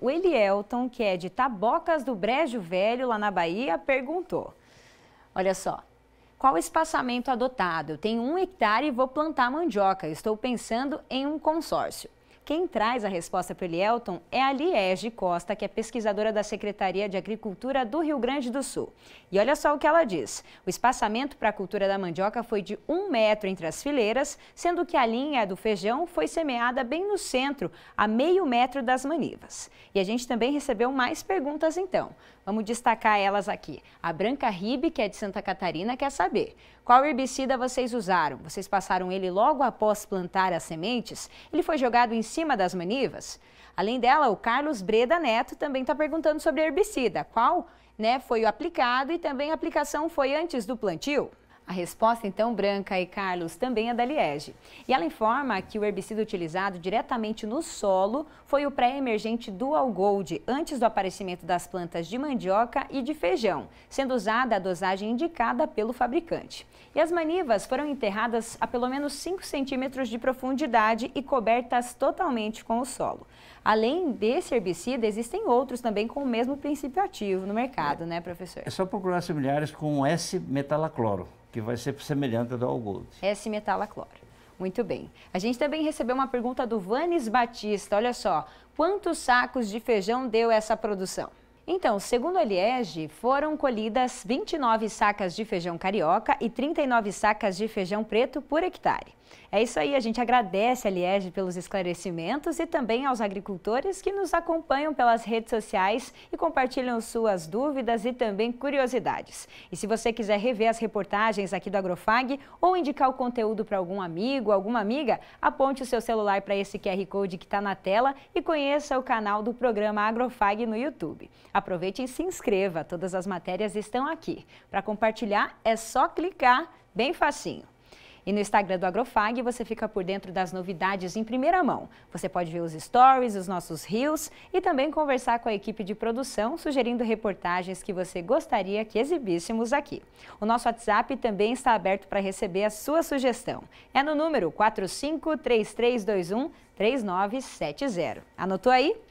o Elielton, que é de Tabocas do Brejo Velho, lá na Bahia, perguntou. Olha só, qual o espaçamento adotado? Eu tenho um hectare e vou plantar mandioca. Estou pensando em um consórcio. Quem traz a resposta para o Elielton é a Liege Costa, que é pesquisadora da Secretaria de Agricultura do Rio Grande do Sul. E olha só o que ela diz. O espaçamento para a cultura da mandioca foi de um metro entre as fileiras, sendo que a linha do feijão foi semeada bem no centro, a meio metro das manivas. E a gente também recebeu mais perguntas então. Vamos destacar elas aqui. A Branca Ribe, que é de Santa Catarina, quer saber qual herbicida vocês usaram. Vocês passaram ele logo após plantar as sementes? Ele foi jogado em cima das manivas? Além dela, o Carlos Breda Neto também está perguntando sobre herbicida. Qual né, foi o aplicado e também a aplicação foi antes do plantio? A resposta, então, Branca e Carlos, também é da Liege. E ela informa que o herbicida utilizado diretamente no solo foi o pré-emergente Dual Gold, antes do aparecimento das plantas de mandioca e de feijão, sendo usada a dosagem indicada pelo fabricante. E as manivas foram enterradas a pelo menos 5 centímetros de profundidade e cobertas totalmente com o solo. Além desse herbicida, existem outros também com o mesmo princípio ativo no mercado, né, professor? É só procurar similares com S-metalacloro que vai ser semelhante ao Gold. S-metalacloro. Muito bem. A gente também recebeu uma pergunta do Vanes Batista. Olha só, quantos sacos de feijão deu essa produção? Então, segundo a Liege, foram colhidas 29 sacas de feijão carioca e 39 sacas de feijão preto por hectare. É isso aí, a gente agradece a Liege pelos esclarecimentos e também aos agricultores que nos acompanham pelas redes sociais e compartilham suas dúvidas e também curiosidades. E se você quiser rever as reportagens aqui do Agrofag ou indicar o conteúdo para algum amigo, alguma amiga, aponte o seu celular para esse QR Code que está na tela e conheça o canal do programa Agrofag no YouTube. Aproveite e se inscreva, todas as matérias estão aqui. Para compartilhar é só clicar, bem facinho. E no Instagram do Agrofag você fica por dentro das novidades em primeira mão. Você pode ver os stories, os nossos reels e também conversar com a equipe de produção, sugerindo reportagens que você gostaria que exibíssemos aqui. O nosso WhatsApp também está aberto para receber a sua sugestão. É no número 453321 3970. Anotou aí?